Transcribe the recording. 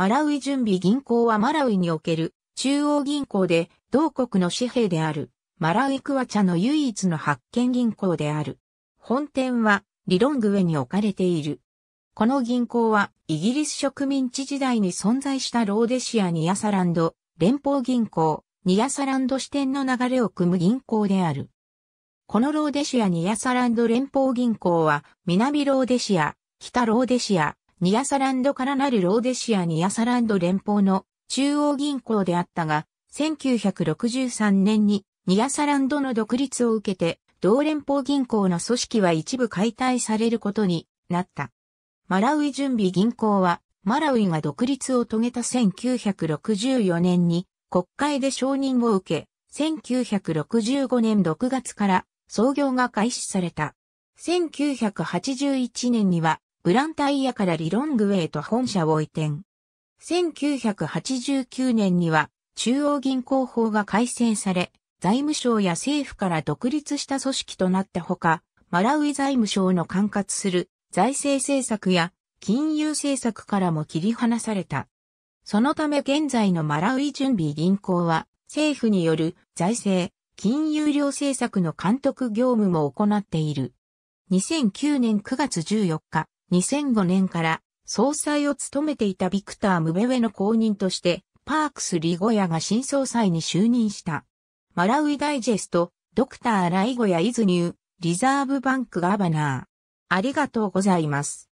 マラウイ準備銀行はマラウイにおける中央銀行で同国の紙幣であるマラウイクワチャの唯一の発見銀行である。本店はリロングウェに置かれている。この銀行はイギリス植民地時代に存在したローデシア・ニアサランド連邦銀行、ニアサランド支店の流れを組む銀行である。このローデシア・ニアサランド連邦銀行は南ローデシア、北ローデシア、ニアサランドからなるローデシアニアサランド連邦の中央銀行であったが、1963年にニアサランドの独立を受けて、同連邦銀行の組織は一部解体されることになった。マラウイ準備銀行は、マラウイが独立を遂げた1964年に国会で承認を受け、1965年6月から創業が開始された。1981年にはブランタイヤからリロングウェイと本社を移転。1989年には中央銀行法が改正され、財務省や政府から独立した組織となったほか、マラウイ財務省の管轄する財政政策や金融政策からも切り離された。そのため現在のマラウイ準備銀行は政府による財政、金融量政策の監督業務も行っている。2009年9月14日、2005年から総裁を務めていたビクター・ムベウェの後任として、パークス・リゴヤが新総裁に就任した。マラウイダイジェスト、ドクター・ライゴヤ・イズニュー、リザーブバンク・ガバナー。ありがとうございます。